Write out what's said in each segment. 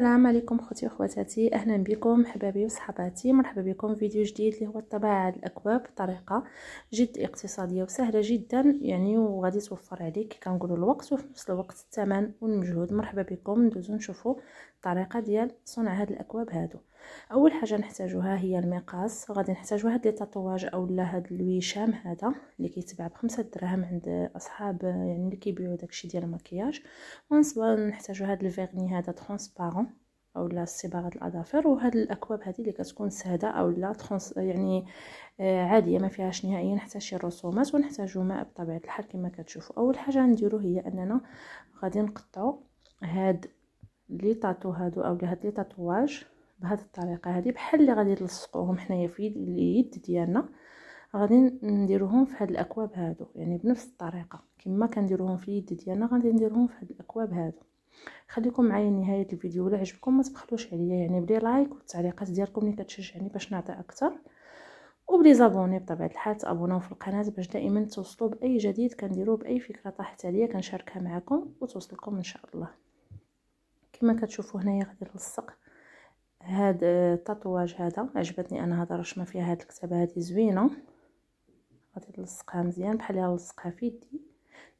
السلام عليكم خوتي وخواتاتي اهلا بكم حبابي وصحباتي مرحبا بكم في فيديو جديد اللي هو طباعه الاكواب بطريقه جد اقتصاديه وسهله جدا يعني وغادي توفر عليك كنقولوا الوقت وفي نفس الوقت الثمن والمجهود مرحبا بكم ندوزو نشوفوا الطريقه ديال صنع هاد الاكواب هادو اول حاجه نحتاجوها هي المقاس غادي نحتاجو هاد لي تطواج اولا هاد الوشام هذا اللي كيتباع بخمسة دراهم عند اصحاب يعني اللي كيبيعوا داكشي ديال المكياج ونصبا نحتاجو هاد الفيرني هذا ترونسبارون اولا صباغه الاظافر وهاد الاكواب هذه اللي كتكون ساده اولا ترونس يعني آه، عاديه ما فيهاش نهائيا حتى شي رسومات ونحتاجو ماء بطبيعه الحال كما كتشوفوا اول حاجه غنديرو هي اننا غادي نقطعو هاد لي طاتو هادو اولا هاد لي تاتواج بهذه الطريقه هذه بحال اللي غادي نلصقوهم حنايا في اليد ديالنا غادي نديروهم في هاد الاكواب هادو يعني بنفس الطريقه كما كنديروهم في اليد ديالنا غادي نديروهم في هاد الاكواب هادو خليكم معايا لنهايه الفيديو ولا عجبكم ما تبخلوش عليا يعني بلي لايك والتعليقات ديالكم اللي كتشجعني باش نعطي اكثر وبلي زابوني بطبيعه الحال تابوناو في القناه باش دائما توصلوا باي جديد كنديرو باي فكره طاحت عليا كنشاركها معكم وتوصلكم ان شاء الله كما كتشوفوا هنايا غادي نلصق هاد آه، التطواج هذا عجبتني انا هاد الرشمه فيها هاد الكتابه هادي زوينه غادي نلصقها مزيان بحال اللي نلصقها في يدي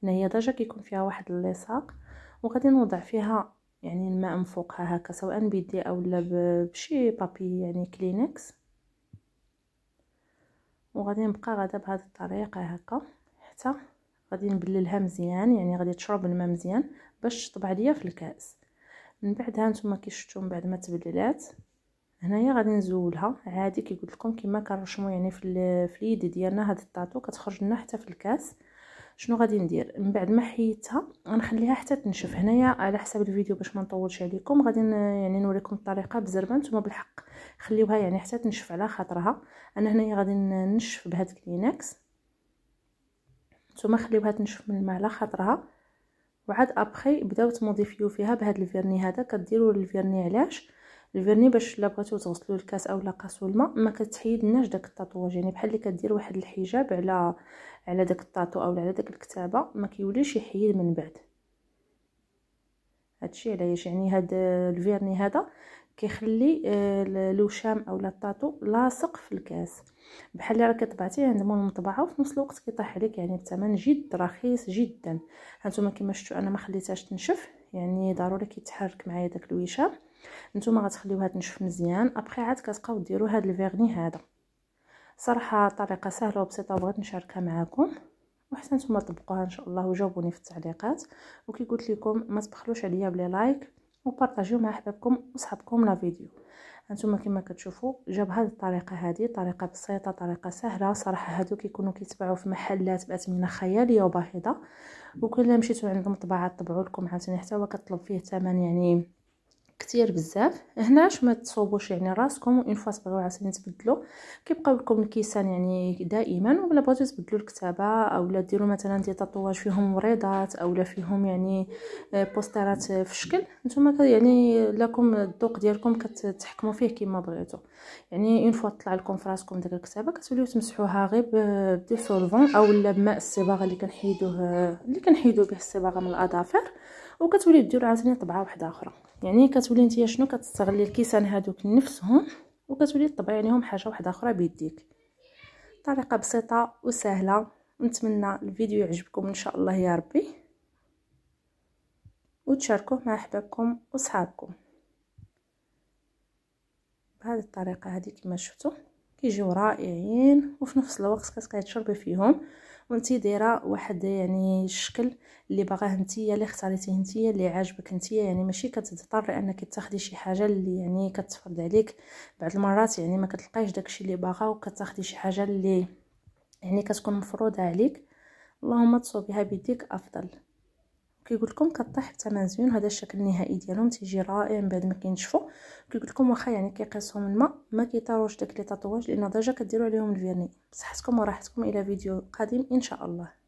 هنا هي درجه كيكون فيها واحد اللصاق وغادي نوضع فيها يعني الماء من فوقها هكا سواء بيدي اولا بشي بابي يعني كلينكس وغادي نبقى غادا بهاد الطريقه هكا حتى غادي نبللها مزيان يعني غادي تشرب الماء مزيان باش تطبع ليا في الكاس من بعدها نتوما كي شفتو من بعد ما تبللات هنايا غادي نزولها عادي كي قلت لكم كما كنرشمو يعني في في اليد ديالنا هاد الطاطو كتخرج لنا حتى في الكاس شنو غادي ندير من بعد ما حيدتها غنخليها حتى تنشف هنايا على حساب الفيديو باش ما نطولش عليكم غادي يعني نوريكم الطريقه بزربه نتوما بالحق خليوها يعني حتى تنشف على خاطرها انا هنايا غادي ننشف بهاد كلينكس نتوما خليوها تنشف من الماء على خاطرها وعاد ابخي بداو تموديفيو فيها بهذا الفيرني هذا كديروا الفيرني علاش الفيرني باش لا بغيتو تغسلوا الكاس اولا قاسوا الماء ما كتحيدناش داك التطواج يعني بحال اللي كدير واحد الحجاب على على داك الطاطو اولا على داك الكتابه ما كيوليش يحيد من بعد هادشي علاش يعني هاد الفيرني هذا كيخلي الوشام آه، اولا الطاطو لاصق في الكاس بحال اللي راه كطبعتي عند مول المطبعه وفي نفس الوقت كيطيح عليك يعني الثمن جد رخيص جدا هانتوما كما شفتوا انا ما خليتهاش تنشف يعني ضروري كيتحرك معايا داك الوشام نتوما غتخليوها تنشف مزيان ابخي عاد كتبقاو ديروا هذا الفيرني هذا صراحه طريقه سهله وبسيطه وبغيت نشاركها معكم وحسن نتوما طبقوها ان شاء الله وجاوبوني في التعليقات وكي قلت لكم ما تبخلوش عليا بلي لايك وبارطاجيو مع احبابكم وصحابكم لا فيديو هانتوما كما كتشوفوا جا بهذه الطريقه هذه طريقه بسيطه طريقه سهله صراحه هادو كيكونوا كيتباعوا في محلات باثمنه خياليه وباهظه وكل مشيتو عندهم طباعه طبعوا لكم عاوتاني حتى هو كطلب فيه ثمن يعني كتير بزاف هنا باش ما تصوبوش يعني راسكم اون فوا صبروا عاوتاني تبدلو كيبقاو لكم الكيسان يعني دائما ولا بغيتو تبدلو الكتابه اولا ديروا مثلا دي تطواج فيهم مريضات اولا فيهم يعني آه، بوسترات في الشكل نتوما يعني لكم الذوق ديالكم كتحكموا فيه كما بغيتو يعني اون فوا طلع لكم في راسكم داك الكتابه كتوليو تمسحوها غير بدي سولفون اولا بماء الصباغه اللي كنحيدوه اللي كنحيدو به الصباغه من الاظافر وكتوليو ديروا عاوتاني طبعه واحده اخرى يعني كتولي نتيا شنو كتستغلي الكيسان هادوك نفسهم وكتولي طبعي عليهم حاجه واحده اخرى بيديك طريقه بسيطه وسهله نتمنى الفيديو يعجبكم ان شاء الله يا ربي وتشاركوه مع احبابكم وصحابكم بهذه الطريقه هذه كما شفتوا كيجيو رائعين وفي نفس الوقت تشربي فيهم وانتي دايره واحد يعني الشكل اللي باغاه نتيا اللي اختاريتيه نتيا اللي عاجبك نتيا يعني ماشي كتضطر انك تاخدي شي حاجه اللي يعني كتفرض عليك بعض المرات يعني ما كتلقايش داكشي اللي باغا وكتاخدي شي حاجه اللي يعني كتكون مفروضه عليك اللهم تصوبيها بيديك افضل كيقول لكم كطيح بثمن زوين هذا الشكل النهائي ديالهم تيجي رائع من بعد ما كينشفوا كيقول لكم واخا يعني كيقيسهم الماء ما كيطاروش داك لي تطواج لان ديجا كديروا عليهم الفيرني بصحتكم وراحتكم الى فيديو قادم ان شاء الله